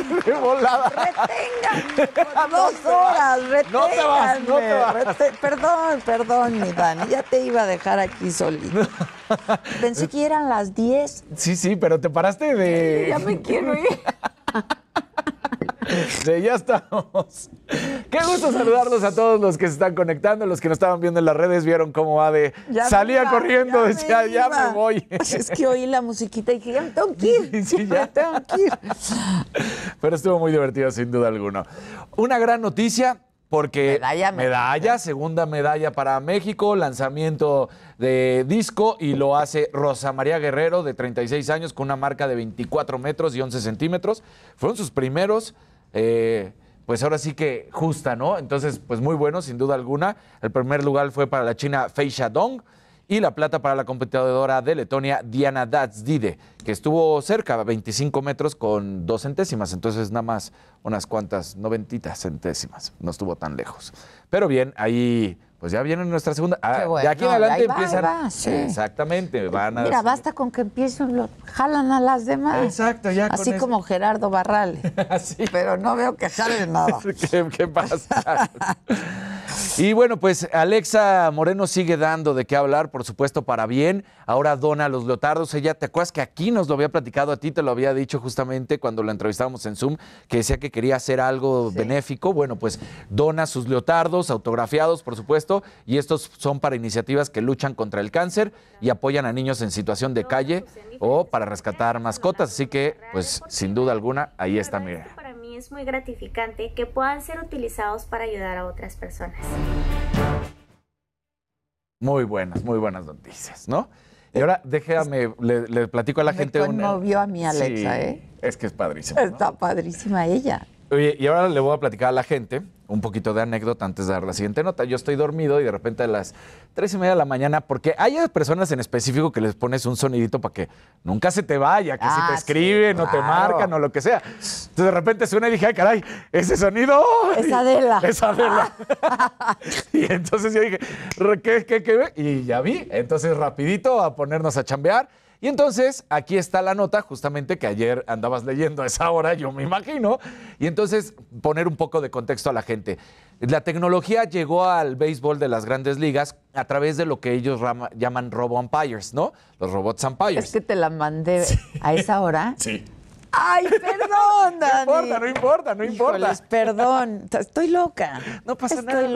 De volada. Retengan dos horas, retengan. No te vas, no te vas. Perdón, perdón, mi Dani, ya te iba a dejar aquí solito. Pensé que eran las 10. Sí, sí, pero te paraste de... Ya me quiero ir. Sí, ya estamos. Qué gusto saludarlos a todos los que se están conectando, los que nos estaban viendo en las redes, vieron cómo Ade ya salía corriendo, decía, ya me voy. es que oí la musiquita y dije, ya me tengo que ir, ya. Me tengo que ir. Pero estuvo muy divertido, sin duda alguna. Una gran noticia. Porque medalla, medalla ¿eh? segunda medalla para México, lanzamiento de disco y lo hace Rosa María Guerrero de 36 años con una marca de 24 metros y 11 centímetros. Fueron sus primeros eh, pues ahora sí que justa, ¿no? Entonces, pues muy bueno, sin duda alguna. El primer lugar fue para la china Fei Dong y la plata para la competidora de Letonia, Diana Datsdide, que estuvo cerca, 25 metros con dos centésimas, entonces nada más unas cuantas, noventitas centésimas, no estuvo tan lejos. Pero bien, ahí pues ya viene nuestra segunda. Ah, bueno, de aquí en adelante Exactamente, Mira, basta con que empiecen, lo, jalan a las demás. Exacto, ya. Así como Gerardo Barral. Pero no veo que jalen nada. ¿Qué, ¿Qué, pasa? Y bueno, pues Alexa Moreno sigue dando de qué hablar, por supuesto, para bien. Ahora dona los leotardos. Ella, ¿te acuerdas que aquí nos lo había platicado a ti? Te lo había dicho justamente cuando la entrevistábamos en Zoom, que decía que quería hacer algo benéfico. Bueno, pues dona sus leotardos, autografiados, por supuesto, y estos son para iniciativas que luchan contra el cáncer y apoyan a niños en situación de calle pues, o para rescatar mascotas. Así que, pues, sin duda alguna, ahí está, mira muy gratificante que puedan ser utilizados para ayudar a otras personas. Muy buenas, muy buenas noticias, ¿no? Y ahora déjame, le, platico a la gente una... a mi Alexa, ¿eh? Es que es padrísima. Está padrísima ella. Oye, y ahora le voy a platicar a la gente un poquito de anécdota antes de dar la siguiente nota. Yo estoy dormido y de repente a las tres y media de la mañana, porque hay personas en específico que les pones un sonidito para que nunca se te vaya, que si te ah, escriben o te marcan o lo que sea. Entonces de repente suena y dije, ay, caray, ese sonido. Es Adela. Es Adela. y entonces yo dije, ¿qué, qué, qué? Y ya vi. Entonces rapidito a ponernos a chambear. Y entonces, aquí está la nota, justamente que ayer andabas leyendo a esa hora, yo me imagino. Y entonces, poner un poco de contexto a la gente. La tecnología llegó al béisbol de las grandes ligas a través de lo que ellos llaman robo umpires, ¿no? Los robots umpires. Es que te la mandé a esa hora. Sí. Ay, perdón, Dani. No importa, no importa, no importa. Híjoles, perdón, estoy loca. No pasa nada. Estoy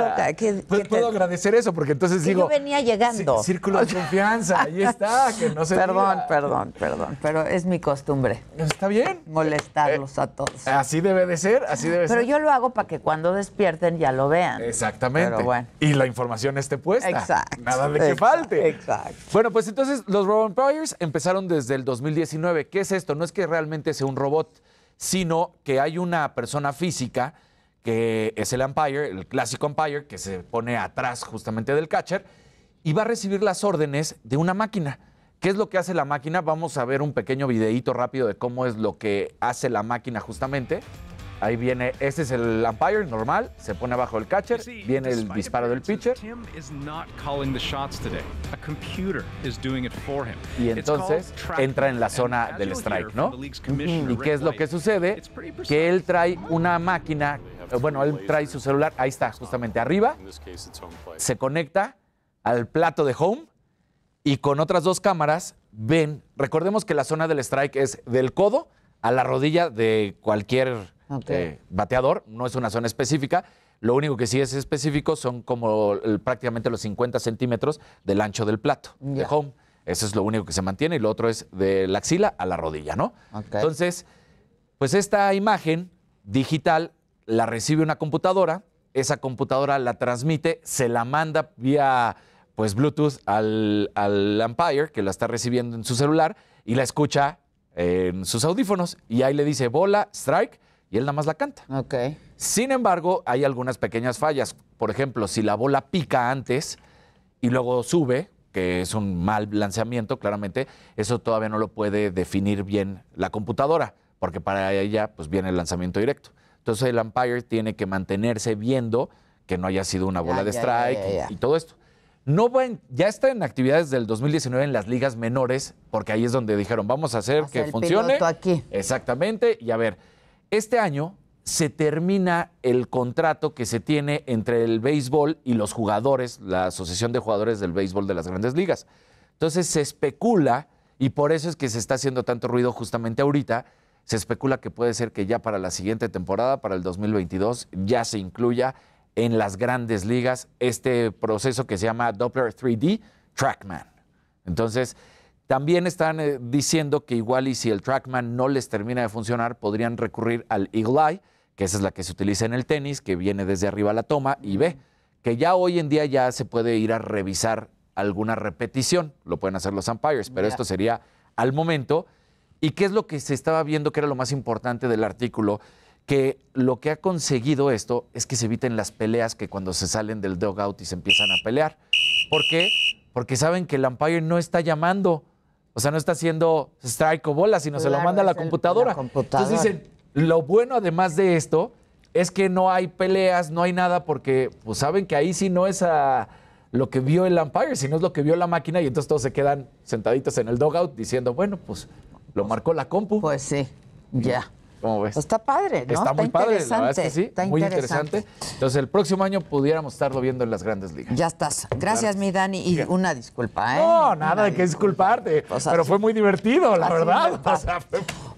loca. Pues puedo agradecer eso porque entonces digo. Yo venía llegando. Círculo de confianza, ahí está, Perdón, perdón, perdón, pero es mi costumbre. Está bien. Molestarlos eh, a todos. Eh, así debe de ser, así debe pero ser. Pero yo lo hago para que cuando despierten ya lo vean. Exactamente. Pero bueno. Y la información esté puesta. Exacto. Nada de que falte. Exacto. Bueno, pues entonces los Roman Empires empezaron desde el 2019. ¿Qué es esto? No es que realmente se un robot, sino que hay una persona física que es el umpire, el clásico umpire, que se pone atrás justamente del catcher y va a recibir las órdenes de una máquina. ¿Qué es lo que hace la máquina? Vamos a ver un pequeño videíto rápido de cómo es lo que hace la máquina justamente. Ahí viene, este es el umpire normal, se pone abajo el catcher, viene el disparo del pitcher. Y entonces entra en la zona del strike, ¿no? ¿Y qué es lo que sucede? Que él trae una máquina, eh, bueno, él trae su celular, ahí está, justamente arriba, se conecta al plato de home y con otras dos cámaras ven, recordemos que la zona del strike es del codo a la rodilla de cualquier eh, bateador, no es una zona específica. Lo único que sí es específico son como prácticamente los 50 centímetros del ancho del plato, de home. Eso es lo único que se mantiene y lo otro es de la axila a la rodilla, ¿no? Entonces, pues esta imagen digital la recibe una computadora, esa computadora la transmite, se la manda vía pues Bluetooth al, al umpire que la está recibiendo en su celular y la escucha en sus audífonos y ahí le dice bola, strike y él nada más la canta. OK. Sin embargo, hay algunas pequeñas fallas. Por ejemplo, si la bola pica antes y luego sube, que es un mal lanzamiento, claramente, eso todavía no lo puede definir bien la computadora, porque para ella pues viene el lanzamiento directo. Entonces el umpire tiene que mantenerse viendo que no haya sido una bola de strike y todo esto. No va ya está en actividades del 2019 en las ligas menores, porque ahí es donde dijeron, vamos a hacer que funcione. Aquí. Exactamente, y a ver, este año se termina el contrato que se tiene entre el béisbol y los jugadores, la Asociación de Jugadores del Béisbol de las Grandes Ligas. Entonces se especula, y por eso es que se está haciendo tanto ruido justamente ahorita, se especula que puede ser que ya para la siguiente temporada, para el 2022, ya se incluya en las grandes ligas este proceso que se llama Doppler 3D Trackman. Entonces, también están eh, diciendo que igual y si el trackman no les termina de funcionar, podrían recurrir al Eagle Eye, que esa es la que se utiliza en el tenis, que viene desde arriba a la toma y ve, que ya hoy en día ya se puede ir a revisar alguna repetición, lo pueden hacer los umpires, pero esto sería al momento. ¿Y qué es lo que se estaba viendo que era lo más importante del artículo? Que lo que ha conseguido esto es que se eviten las peleas que cuando se salen del dugout y se empiezan a pelear. ¿Por qué? Porque saben que el umpire no está llamando. O sea, no está haciendo strike o bola, sino se lo manda a la computadora. la Entonces dicen, lo bueno además de esto es que no hay peleas, no hay nada, porque pues saben que ahí sí no es a lo que vio el umpire, sino es lo que vio la máquina y entonces todos se quedan sentaditos en el dogout diciendo, bueno, pues lo marcó la compu. Pues sí, ya. ¿Cómo ves? Está padre, Está, muy padre, está muy interesante. Entonces, el próximo año pudiéramos estarlo viendo en las grandes ligas. Ya estás. Gracias, mi Dani. Y una disculpa, ¿eh? No, nada de que disculparte. pero fue muy divertido, la verdad. fue